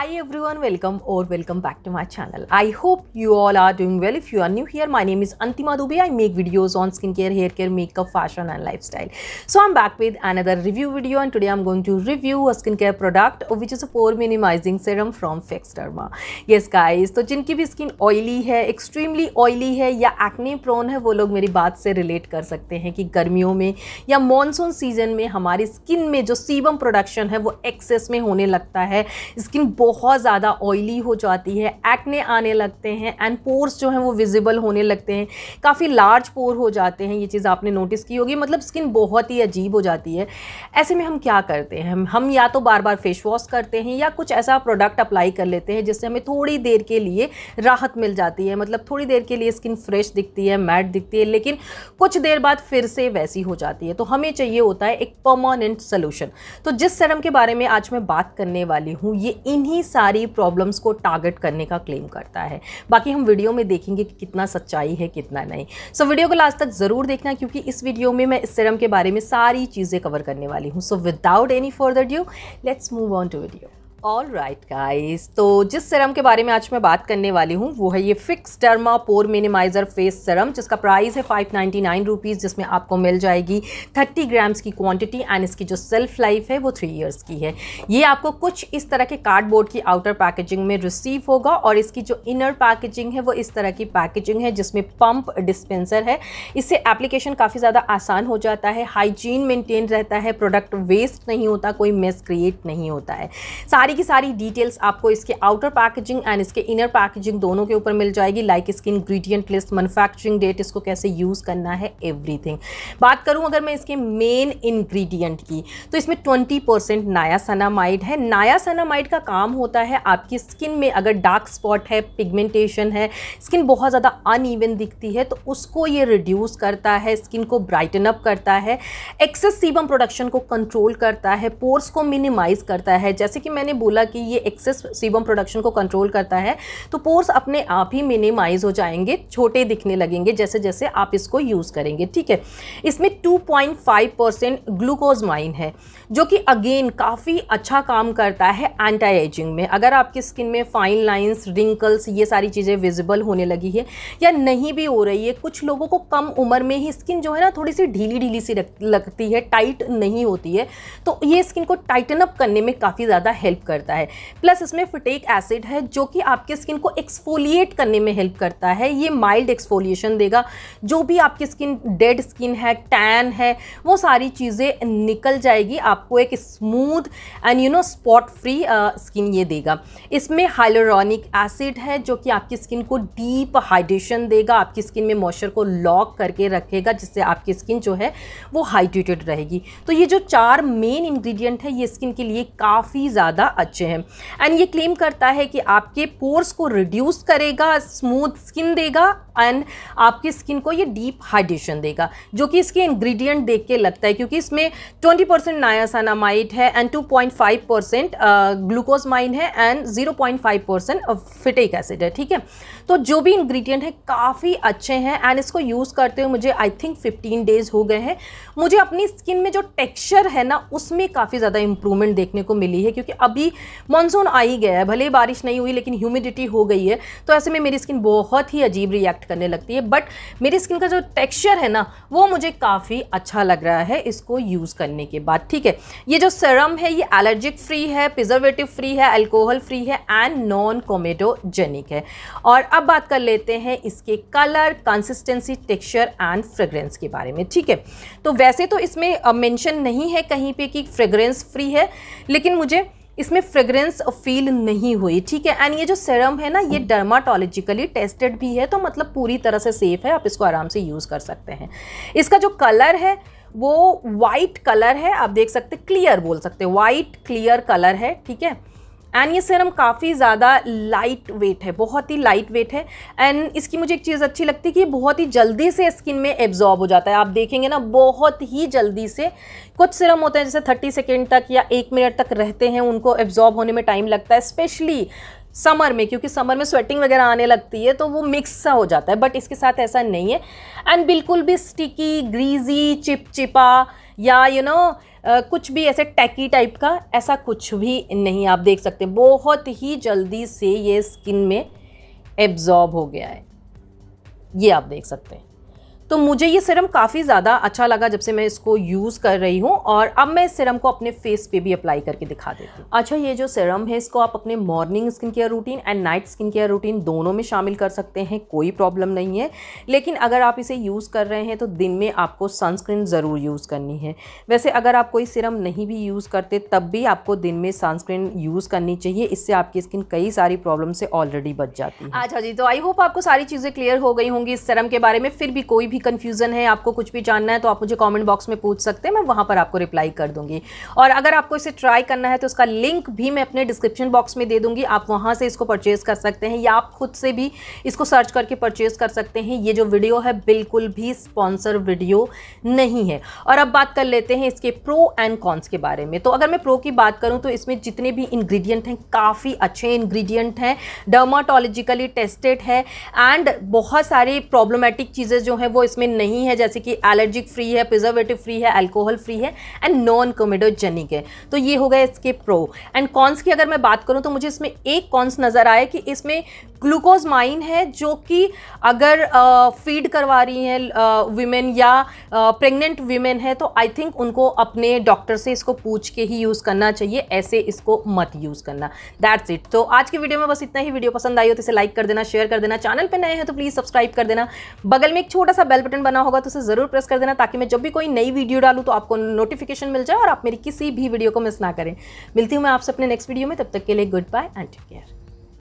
Hi everyone, welcome or welcome back to my channel. I hope you all are doing well. If you are new here, my name is Antima Dubey. I make videos on skincare, hair care, makeup, fashion and lifestyle. So I'm back with another review video and today I'm going to review a skincare product which is a pore minimizing serum from Fixderma. Yes guys, तो जिनकी भी skin oily है extremely oily है या acne prone है वो लोग मेरी बात से रिलेट कर सकते हैं कि गर्मियों में या मानसून सीजन में हमारी स्किन में जो सीबम प्रोडक्शन है वो एक्सेस में होने लगता है स्किन बहुत ज़्यादा ऑयली हो जाती है एक्ने आने लगते हैं एंड पोर्स जो हैं वो विजिबल होने लगते हैं काफ़ी लार्ज पोर हो जाते हैं ये चीज़ आपने नोटिस की होगी मतलब स्किन बहुत ही अजीब हो जाती है ऐसे में हम क्या करते हैं हम या तो बार बार फेस वॉश करते हैं या कुछ ऐसा प्रोडक्ट अप्लाई कर लेते हैं जिससे हमें थोड़ी देर के लिए राहत मिल जाती है मतलब थोड़ी देर के लिए स्किन फ्रेश दिखती है मैट दिखती है लेकिन कुछ देर बाद फिर से वैसी हो जाती है तो हमें चाहिए होता है एक परमानेंट सोल्यूशन तो जिस सरम के बारे में आज मैं बात करने वाली हूँ ये इन्हीं इन्हीं सारी प्रॉब्लम्स को टारगेट करने का क्लेम करता है बाकी हम वीडियो में देखेंगे कि कितना सच्चाई है कितना नहीं सो so, वीडियो को लास्ट तक ज़रूर देखना क्योंकि इस वीडियो में मैं इस सिरम के बारे में सारी चीज़ें कवर करने वाली हूँ so without any further due let's move on to video all right guys तो जिस सिरम के बारे में आज मैं बात करने वाली हूँ वो है ये Fixderma pore minimizer face serum जिसका प्राइस है फाइव नाइन्टी नाइन रुपीज़ जिसमें आपको मिल जाएगी थर्टी ग्राम्स की क्वान्टिटी एंड इसकी जो सेल्फ लाइफ है वो थ्री ईयर्स की है ये आपको कुछ इस तरह के कार्डबोर्ड की आउटर पैकेजिंग में रिसीव होगा और इसकी जो इनर पैकेजिंग है वो इस तरह की पैकेजिंग है जिसमें पम्प डिस्पेंसर है इससे एप्लीकेशन काफ़ी ज़्यादा आसान हो जाता है हाइजीन मेनटेन रहता है प्रोडक्ट वेस्ट नहीं होता कोई मिस क्रिएट नहीं होता है सारी सारी की सारी डिटेल्स आपको इसके आउटर पैकेजिंग एंड इसके इनर पैकेजिंग दोनों के ऊपर मिल जाएगी लाइक इसके इंग्रीडियंट लिस्ट मैनुफैक्चरिंग डेट इसको कैसे यूज़ करना है एवरीथिंग बात करूँ अगर मैं इसके मेन इंग्रेडिएंट की तो इसमें 20 परसेंट नायासनामाइड है नायासनामाइड का काम होता है आपकी स्किन में अगर डार्क स्पॉट है पिगमेंटेशन है स्किन बहुत ज़्यादा अनइवन दिखती है तो उसको ये रिड्यूस करता है स्किन को ब्राइटन अप करता है एक्सेस सीबम प्रोडक्शन को कंट्रोल करता है पोर्स को मिनिमाइज करता है जैसे कि मैंने बोला कि ये एक्सेस सीबम प्रोडक्शन को कंट्रोल करता है तो पोर्स अपने आप ही मिनिमाइज हो जाएंगे छोटे दिखने लगेंगे जैसे जैसे आप इसको यूज़ करेंगे ठीक है इसमें 2.5 परसेंट माइन है जो कि अगेन काफ़ी अच्छा काम करता है एंटी एजिंग में अगर आपकी स्किन में फाइन लाइन्स रिंकल्स ये सारी चीज़ें विजिबल होने लगी है या नहीं भी हो रही है कुछ लोगों को कम उम्र में ही स्किन जो है ना थोड़ी सी ढीली ढीली सी लगती है टाइट नहीं होती है तो ये स्किन को टाइटन अप करने में काफ़ी ज़्यादा हेल्प करता है प्लस इसमें फिटेक एसिड है जो कि आपके स्किन को एक्सफोलिएट करने में हेल्प करता है ये माइल्ड एक्सफोलिएशन देगा जो भी आपकी स्किन डेड स्किन है टैन है वो सारी चीज़ें निकल जाएगी आपको एक smooth and you know spot free skin ये देगा इसमें हाइलोरॉनिक एसिड है जो कि आपकी स्किन को डीप हाइड्रेशन देगा आपकी स्किन में मॉइस्चर को लॉक करके रखेगा जिससे आपकी स्किन जो है वो हाइड्रेटेड रहेगी तो ये जो चार मेन इंग्रेडिएंट है ये स्किन के लिए काफ़ी ज़्यादा अच्छे हैं एंड ये क्लेम करता है कि आपके पोर्स को रिड्यूस करेगा स्मूथ स्किन देगा एंड आपकी स्किन को ये डीप हाइड्रेशन देगा जो कि इसके इंग्रेडिएंट देख के लगता है क्योंकि इसमें 20 परसेंट नायासानामाइट है एंड 2.5 परसेंट माइन है एंड 0.5 परसेंट फिटिक एसिड है ठीक है तो जो भी इंग्रेडिएंट है काफ़ी अच्छे हैं एंड इसको यूज़ करते हुए मुझे आई थिंक 15 डेज हो गए हैं मुझे अपनी स्किन में जो टेक्स्चर है ना उसमें काफ़ी ज़्यादा इंप्रूवमेंट देखने को मिली है क्योंकि अभी मानसून आ ही गया है भले ही बारिश नहीं हुई लेकिन ह्यूमिडिटी हो गई है तो ऐसे में मेरी स्किन बहुत ही अजीब रिएक्ट करने लगती है बट मेरी स्किन का जो टेक्स्चर है ना वो मुझे काफ़ी अच्छा लग रहा है इसको यूज़ करने के बाद ठीक है ये जो सरम है ये एलर्जिक फ्री है प्रिजर्वेटिव फ्री है एल्कोहल फ्री है एंड नॉन कॉमेडोजेनिक है और अब बात कर लेते हैं इसके colour consistency texture and fragrance के बारे में ठीक है तो वैसे तो इसमें मेंशन नहीं है कहीं पे कि फ्रेग्रेंस फ्री है लेकिन मुझे इसमें फ्रेग्रेंस फील नहीं हुई ठीक है एंड ये जो सेरम है ना ये डर्माटोलॉजिकली टेस्टेड भी है तो मतलब पूरी तरह से सेफ़ है आप इसको आराम से यूज़ कर सकते हैं इसका जो कलर है वो वाइट कलर है आप देख सकते क्लियर बोल सकते वाइट क्लियर कलर है ठीक है एंड ये सिरम काफ़ी ज़्यादा लाइट वेट है बहुत ही लाइट वेट है एंड इसकी मुझे एक चीज़ अच्छी लगती है कि बहुत ही जल्दी से स्किन में एब्जॉर्ब हो जाता है आप देखेंगे ना बहुत ही जल्दी से कुछ सिरम होते हैं जैसे थर्टी सेकेंड तक या एक मिनट तक रहते हैं उनको एब्जॉर्ब होने में टाइम लगता है स्पेशली समर में क्योंकि समर में स्वेटिंग वगैरह आने लगती है तो वो मिक्स सा हो जाता है बट इसके साथ ऐसा नहीं है एंड बिल्कुल भी स्टिकी ग्रीजी चिपचिपा या यू you नो know, कुछ भी ऐसे टैकी टाइप का ऐसा कुछ भी नहीं आप देख सकते बहुत ही जल्दी से ये स्किन में एब्जॉर्ब हो गया है ये आप देख सकते हैं तो मुझे ये सिरम काफ़ी ज़्यादा अच्छा लगा जब से मैं इसको यूज़ कर रही हूँ और अब मैं इस सिरम को अपने फेस पे भी अप्लाई करके दिखा देती हूँ अच्छा ये जो सिरम है इसको आप अपने morning skin care routine and night skin care routine दोनों में शामिल कर सकते हैं कोई प्रॉब्लम नहीं है लेकिन अगर आप इसे यूज़ कर रहे हैं तो दिन में आपको सनस्क्रीन ज़रूर यूज़ करनी है वैसे अगर आप कोई सिरम नहीं भी यूज़ करते तब भी आपको दिन में सनस्क्रीन यूज़ करनी चाहिए इससे आपकी स्किन कई सारी प्रॉब्लम से ऑलरेडी बच जाती है अच्छा जी तो आई होप आपको सारी चीज़ें क्लियर हो गई होंगी इस सिरम के बारे में फिर भी कोई भी भी कन्फ्यूज़न है आपको कुछ भी जानना है तो आप मुझे कॉमेंट बॉक्स में पूछ सकते हैं मैं वहाँ पर आपको रिप्लाई कर दूँगी और अगर आपको इसे ट्राई करना है तो उसका लिंक भी मैं अपने डिस्क्रिप्शन बॉक्स में दे दूँगी आप वहाँ से इसको परचेज़ कर सकते हैं या आप खुद से भी इसको सर्च करके परचेज़ कर सकते हैं ये जो वीडियो है बिल्कुल भी स्पॉन्सर वीडियो नहीं है और अब बात कर लेते हैं इसके प्रो एंड कॉन्स के बारे में तो अगर मैं प्रो की बात करूँ तो इसमें जितने भी इंग्रेडिएंट हैं काफ़ी अच्छे इंग्रेडिएंट हैं डर्माटोलॉजिकली टेस्टेड है एंड बहुत सारी प्रॉब्लमेटिक चीज़ें जो हैं वो इसमें नहीं है जैसे कि एलर्जिक फ्री है प्रिजर्वेटिव फ्री है एल्कोहल फ्री है एंड नॉन कोमेडोजेनिक है तो ये हो गया इसके प्रो एंड कॉन्स की अगर मैं बात करूँ तो मुझे इसमें एक कॉन्स नज़र आया कि इसमें ग्लूकोज माइन है जो कि अगर फीड करवा रही हैं वीमेन या प्रेग्नेंट वीमेन है तो आई थिंक उनको अपने डॉक्टर से इसको पूछ के ही यूज़ करना चाहिए ऐसे इसको मत यूज़ करना दैट्स इट तो आज की वीडियो में बस इतना ही वीडियो पसंद आई हो तो इसे लाइक कर देना शेयर कर देना चैनल पर नए हैं तो प्लीज़ सब्सक्राइब कर देना बगल में एक छोटा सा बेल बटन बना होगा तो उसे ज़रूर प्रेस कर देना ताकि मैं जब भी कोई नई वीडियो डालूँ तो आपको नोटिफिकेशन मिल जाए और आप मेरी किसी भी वीडियो को मिस ना करें मिलती हूँ मैं आपसे अपने नेक्स्ट वीडियो में तब तक के लिए goodbye and take care